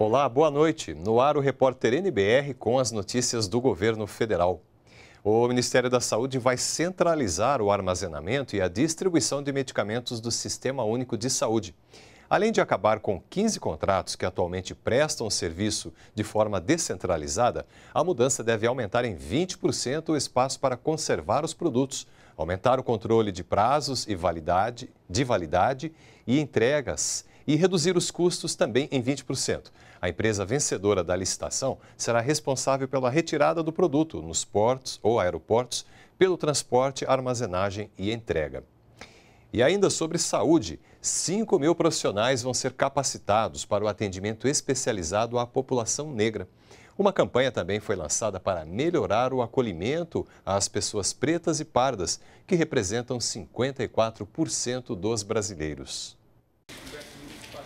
Olá, boa noite. No ar o repórter NBR com as notícias do governo federal. O Ministério da Saúde vai centralizar o armazenamento e a distribuição de medicamentos do Sistema Único de Saúde. Além de acabar com 15 contratos que atualmente prestam serviço de forma descentralizada, a mudança deve aumentar em 20% o espaço para conservar os produtos, aumentar o controle de prazos e validade, de validade e entregas e reduzir os custos também em 20%. A empresa vencedora da licitação será responsável pela retirada do produto nos portos ou aeroportos, pelo transporte, armazenagem e entrega. E ainda sobre saúde, 5 mil profissionais vão ser capacitados para o atendimento especializado à população negra. Uma campanha também foi lançada para melhorar o acolhimento às pessoas pretas e pardas, que representam 54% dos brasileiros.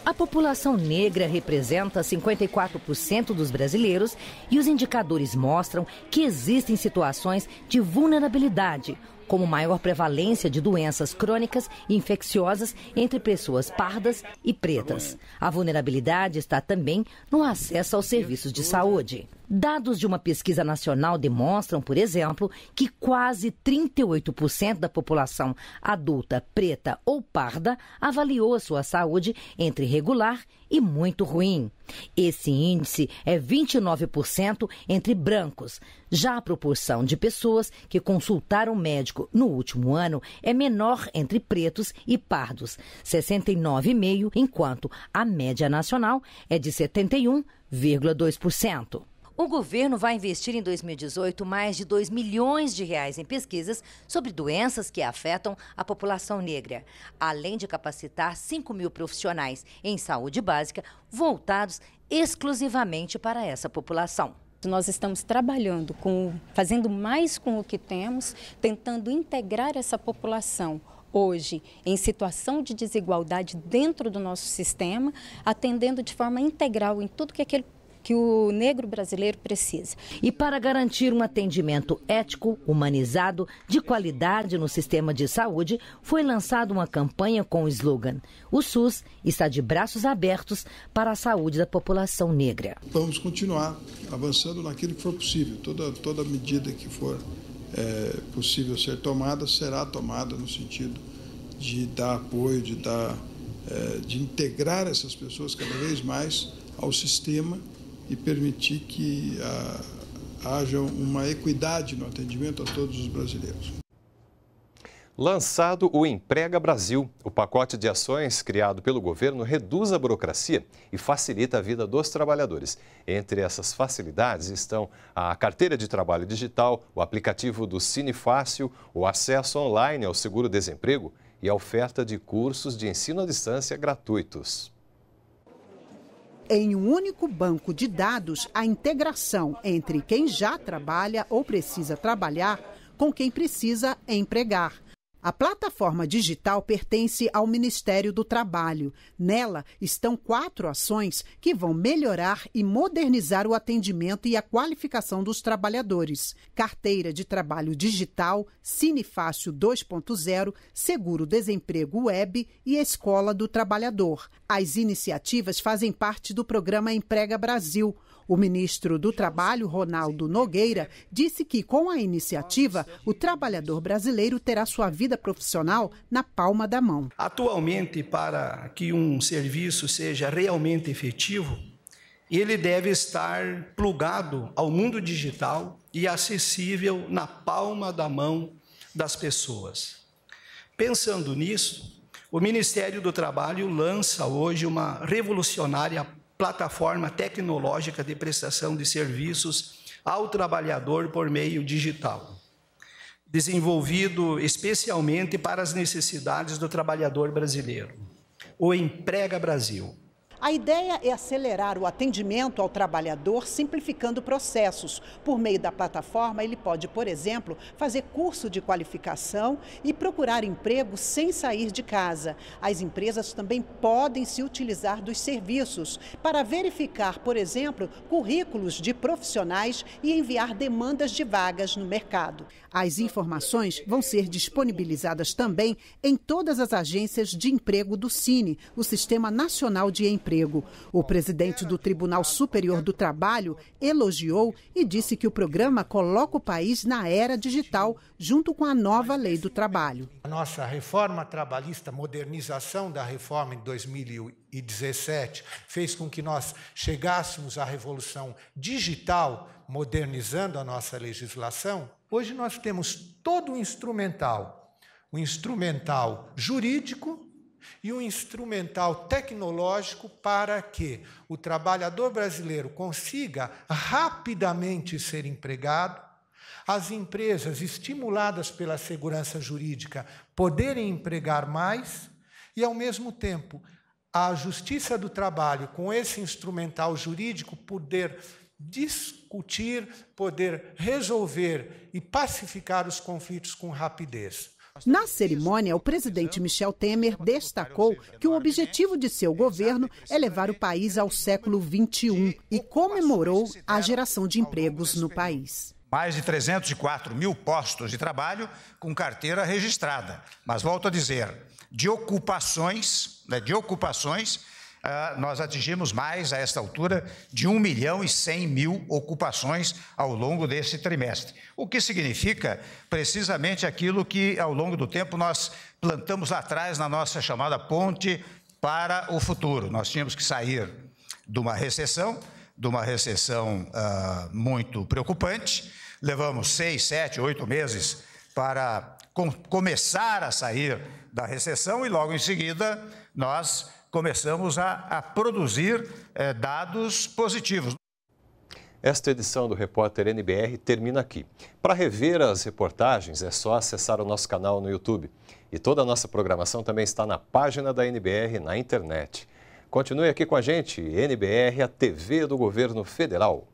A população negra representa 54% dos brasileiros e os indicadores mostram que existem situações de vulnerabilidade, como maior prevalência de doenças crônicas e infecciosas entre pessoas pardas e pretas. A vulnerabilidade está também no acesso aos serviços de saúde. Dados de uma pesquisa nacional demonstram, por exemplo, que quase 38% da população adulta preta ou parda avaliou a sua saúde entre regular e muito ruim. Esse índice é 29% entre brancos. Já a proporção de pessoas que consultaram médico no último ano é menor entre pretos e pardos, 69,5%, enquanto a média nacional é de 71,2%. O governo vai investir em 2018 mais de 2 milhões de reais em pesquisas sobre doenças que afetam a população negra, além de capacitar 5 mil profissionais em saúde básica voltados exclusivamente para essa população. Nós estamos trabalhando com, fazendo mais com o que temos, tentando integrar essa população hoje em situação de desigualdade dentro do nosso sistema, atendendo de forma integral em tudo que aquele que o negro brasileiro precisa. E para garantir um atendimento ético, humanizado, de qualidade no sistema de saúde, foi lançada uma campanha com o slogan: O SUS está de braços abertos para a saúde da população negra. Vamos continuar avançando naquilo que for possível. Toda, toda medida que for é, possível ser tomada será tomada no sentido de dar apoio, de dar, é, de integrar essas pessoas cada vez mais ao sistema e permitir que ah, haja uma equidade no atendimento a todos os brasileiros. Lançado o Emprega Brasil, o pacote de ações criado pelo governo reduz a burocracia e facilita a vida dos trabalhadores. Entre essas facilidades estão a carteira de trabalho digital, o aplicativo do Cine Fácil, o acesso online ao seguro-desemprego e a oferta de cursos de ensino à distância gratuitos em um único banco de dados a integração entre quem já trabalha ou precisa trabalhar com quem precisa empregar a plataforma digital pertence ao Ministério do Trabalho. Nela estão quatro ações que vão melhorar e modernizar o atendimento e a qualificação dos trabalhadores: carteira de trabalho digital, Cinefácio 2.0, seguro-desemprego web e escola do trabalhador. As iniciativas fazem parte do programa Emprega Brasil, o ministro do Trabalho, Ronaldo Nogueira, disse que com a iniciativa, o trabalhador brasileiro terá sua vida profissional na palma da mão. Atualmente, para que um serviço seja realmente efetivo, ele deve estar plugado ao mundo digital e acessível na palma da mão das pessoas. Pensando nisso, o Ministério do Trabalho lança hoje uma revolucionária plataforma tecnológica de prestação de serviços ao trabalhador por meio digital, desenvolvido especialmente para as necessidades do trabalhador brasileiro. O Emprega Brasil a ideia é acelerar o atendimento ao trabalhador, simplificando processos. Por meio da plataforma, ele pode, por exemplo, fazer curso de qualificação e procurar emprego sem sair de casa. As empresas também podem se utilizar dos serviços para verificar, por exemplo, currículos de profissionais e enviar demandas de vagas no mercado. As informações vão ser disponibilizadas também em todas as agências de emprego do Cine, o Sistema Nacional de Emprego emprego. O presidente do Tribunal Superior do Trabalho elogiou e disse que o programa coloca o país na era digital, junto com a nova lei do trabalho. A nossa reforma trabalhista, modernização da reforma em 2017, fez com que nós chegássemos à revolução digital, modernizando a nossa legislação. Hoje nós temos todo o instrumental, o instrumental jurídico e um instrumental tecnológico para que o trabalhador brasileiro consiga rapidamente ser empregado, as empresas, estimuladas pela segurança jurídica, poderem empregar mais e, ao mesmo tempo, a Justiça do Trabalho, com esse instrumental jurídico, poder discutir, poder resolver e pacificar os conflitos com rapidez. Na cerimônia, o presidente Michel Temer destacou que o objetivo de seu governo é levar o país ao século XXI e comemorou a geração de empregos no país. Mais de 304 mil postos de trabalho com carteira registrada. Mas volto a dizer, de ocupações, né, de ocupações ah, nós atingimos mais, a esta altura, de 1 milhão e 100 mil ocupações ao longo desse trimestre. O que significa precisamente aquilo que, ao longo do tempo, nós plantamos lá atrás na nossa chamada ponte para o futuro. Nós tínhamos que sair de uma recessão, de uma recessão uh, muito preocupante. Levamos seis, sete, oito meses para com, começar a sair da recessão e logo em seguida nós começamos a, a produzir eh, dados positivos. Esta edição do Repórter NBR termina aqui. Para rever as reportagens, é só acessar o nosso canal no YouTube. E toda a nossa programação também está na página da NBR na internet. Continue aqui com a gente, NBR, a TV do Governo Federal.